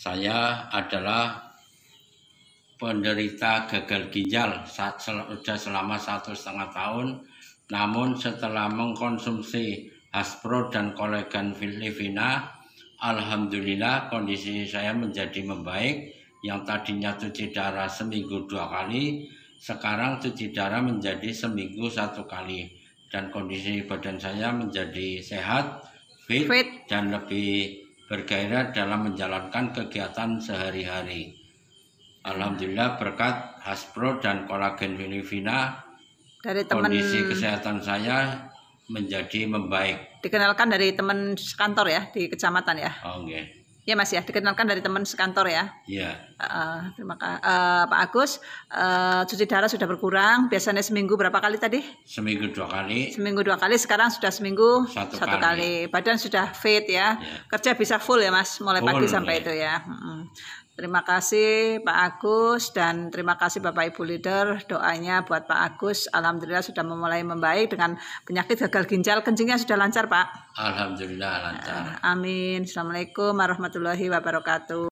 Saya adalah penderita gagal ginjal saat sudah selama satu setengah tahun. Namun setelah mengkonsumsi Aspro dan kolegan Filipina, Alhamdulillah kondisi saya menjadi membaik. Yang tadinya cuci darah seminggu dua kali, sekarang cuci darah menjadi seminggu satu kali. Dan kondisi badan saya menjadi sehat, fit, fit. dan lebih bergairah dalam menjalankan kegiatan sehari-hari. Alhamdulillah berkat hasbro dan kolagen vinivina, dari temen... kondisi kesehatan saya menjadi membaik. Dikenalkan dari teman kantor ya di kecamatan ya. Oh, okay. Ya Mas ya, dikenalkan dari teman sekantor ya. Iya. Uh, terima kasih eh, uh, Pak Agus. Uh, cuci darah sudah berkurang. Biasanya seminggu berapa kali tadi? Seminggu dua kali. Seminggu dua kali. Sekarang sudah seminggu satu, satu kali. kali. Badan sudah fit ya. ya. Kerja bisa full ya Mas, mulai full, pagi sampai ya. itu ya. Hmm. Terima kasih Pak Agus dan terima kasih Bapak Ibu leader doanya buat Pak Agus. Alhamdulillah sudah memulai membaik dengan penyakit gagal ginjal kencingnya sudah lancar Pak. Alhamdulillah lancar. Amin. Assalamualaikum warahmatullahi wabarakatuh.